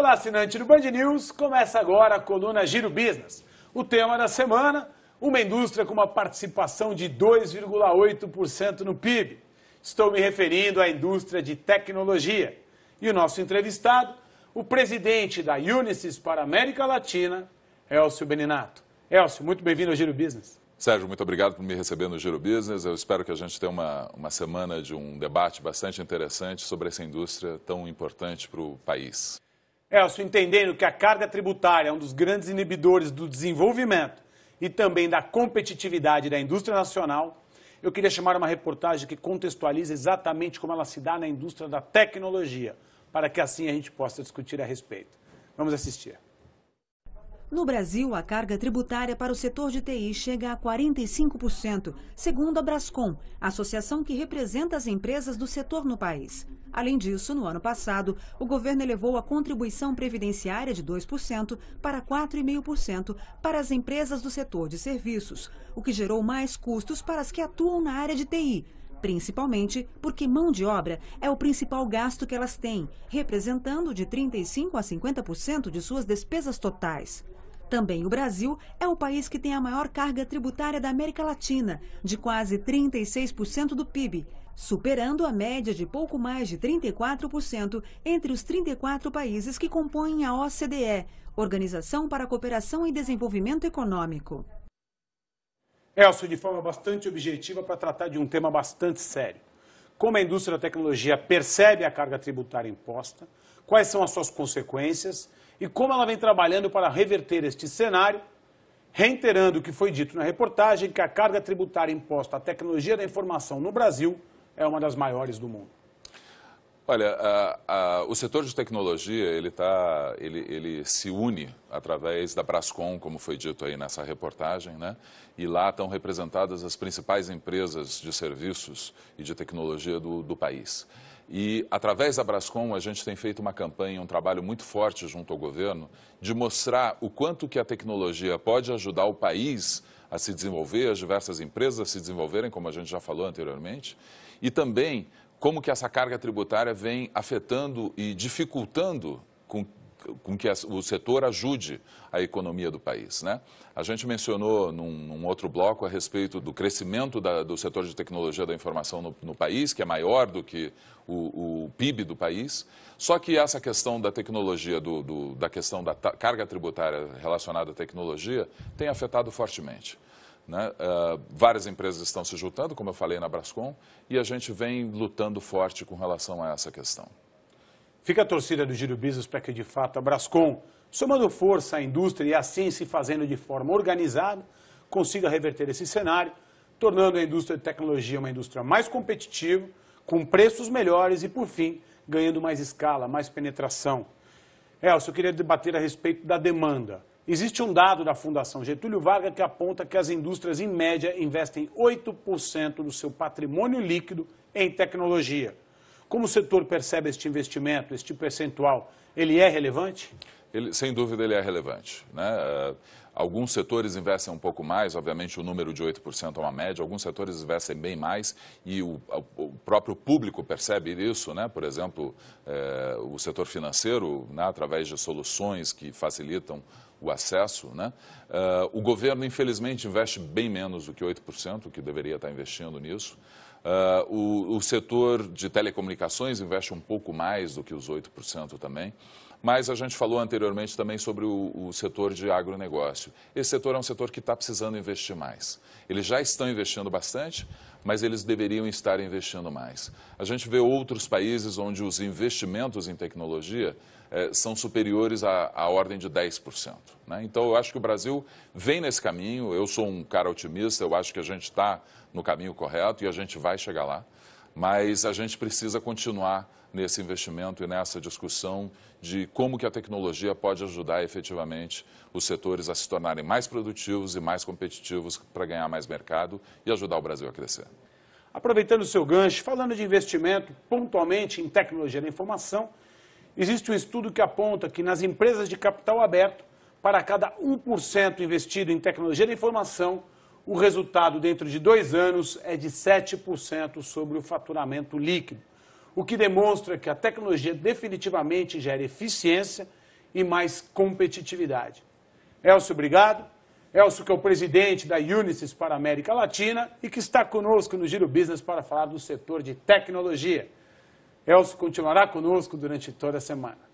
Olá, assinante do Band News. Começa agora a coluna Giro Business. O tema da semana: uma indústria com uma participação de 2,8% no PIB. Estou me referindo à indústria de tecnologia. E o nosso entrevistado, o presidente da Unisys para a América Latina, Elcio Beninato. Elcio, muito bem-vindo ao Giro Business. Sérgio, muito obrigado por me receber no Giro Business. Eu espero que a gente tenha uma, uma semana de um debate bastante interessante sobre essa indústria tão importante para o país. Elcio, entendendo que a carga tributária é um dos grandes inibidores do desenvolvimento e também da competitividade da indústria nacional, eu queria chamar uma reportagem que contextualiza exatamente como ela se dá na indústria da tecnologia, para que assim a gente possa discutir a respeito. Vamos assistir. No Brasil, a carga tributária para o setor de TI chega a 45%, segundo a Brascom, a associação que representa as empresas do setor no país. Além disso, no ano passado, o governo elevou a contribuição previdenciária de 2% para 4,5% para as empresas do setor de serviços, o que gerou mais custos para as que atuam na área de TI, principalmente porque mão de obra é o principal gasto que elas têm, representando de 35% a 50% de suas despesas totais. Também o Brasil é o país que tem a maior carga tributária da América Latina, de quase 36% do PIB, superando a média de pouco mais de 34% entre os 34 países que compõem a OCDE, Organização para a Cooperação e Desenvolvimento Econômico. Elcio, de forma bastante objetiva, para tratar de um tema bastante sério. Como a indústria da tecnologia percebe a carga tributária imposta? Quais são as suas consequências? e como ela vem trabalhando para reverter este cenário, reiterando o que foi dito na reportagem, que a carga tributária imposta à tecnologia da informação no Brasil é uma das maiores do mundo. Olha, a, a, o setor de tecnologia, ele, tá, ele, ele se une através da Brascom, como foi dito aí nessa reportagem, né? E lá estão representadas as principais empresas de serviços e de tecnologia do, do país. E, através da Brascom, a gente tem feito uma campanha, um trabalho muito forte junto ao governo, de mostrar o quanto que a tecnologia pode ajudar o país a se desenvolver, as diversas empresas a se desenvolverem, como a gente já falou anteriormente, e também como que essa carga tributária vem afetando e dificultando com, com que o setor ajude a economia do país. Né? A gente mencionou num, num outro bloco a respeito do crescimento da, do setor de tecnologia da informação no, no, país, que é maior do que o, o, PIB do país. Só que essa questão da tecnologia, do, do, da questão da carga tributária relacionada à tecnologia, tem afetado fortemente. Né? Uh, várias empresas estão se juntando, como eu falei na Brascom, e a gente vem lutando forte com relação a essa questão. Fica a torcida do Giro Business para que, de fato, a Brascom, somando força à indústria e assim se fazendo de forma organizada, consiga reverter esse cenário, tornando a indústria de tecnologia uma indústria mais competitiva, com preços melhores e, por fim, ganhando mais escala, mais penetração. Elcio, eu queria debater a respeito da demanda. Existe um dado da Fundação Getúlio Vargas que aponta que as indústrias, em média, investem 8% do seu patrimônio líquido em tecnologia. Como o setor percebe este investimento, este percentual? Ele é relevante? Ele, sem dúvida, ele é relevante. Né? Eh, alguns setores investem um pouco mais, obviamente o número de 8% é uma média, alguns setores investem bem mais e o, o próprio público percebe isso, né? por exemplo, é, o setor financeiro, né? através de soluções que facilitam o acesso, né? Uh, o governo, infelizmente, investe bem menos do que 8%, que deveria estar investindo nisso. Uh, o, o, setor de telecomunicações investe um pouco mais do que os 8% também. Mas a gente falou anteriormente também sobre o, o, setor de agronegócio. Esse setor é um setor que está precisando investir mais. Eles já estão investindo bastante, mas eles deveriam estar investindo mais. A gente vê outros países onde os investimentos em tecnologia eh, são superiores à, à ordem de 10%. Né? Então, eu acho que o Brasil vem nesse caminho. Eu sou um cara otimista, eu acho que a gente está no caminho correto e a gente vai chegar lá. Mas a gente precisa continuar nesse investimento e nessa discussão de como que a tecnologia pode ajudar efetivamente os setores a se tornarem mais produtivos e mais competitivos para ganhar mais mercado e ajudar o Brasil a crescer. Aproveitando o seu gancho, falando de investimento pontualmente em tecnologia da informação, Existe um estudo que aponta que nas empresas de capital aberto, para cada 1% investido em tecnologia da informação, o resultado dentro de dois anos é de 7% sobre o faturamento líquido, o que demonstra que a tecnologia definitivamente gera eficiência e mais competitividade. Elcio, obrigado. Elcio, que é o presidente da Unisys para a América Latina e que está conosco no Giro Business para falar do setor de tecnologia. Elcio continuará conosco durante toda a semana.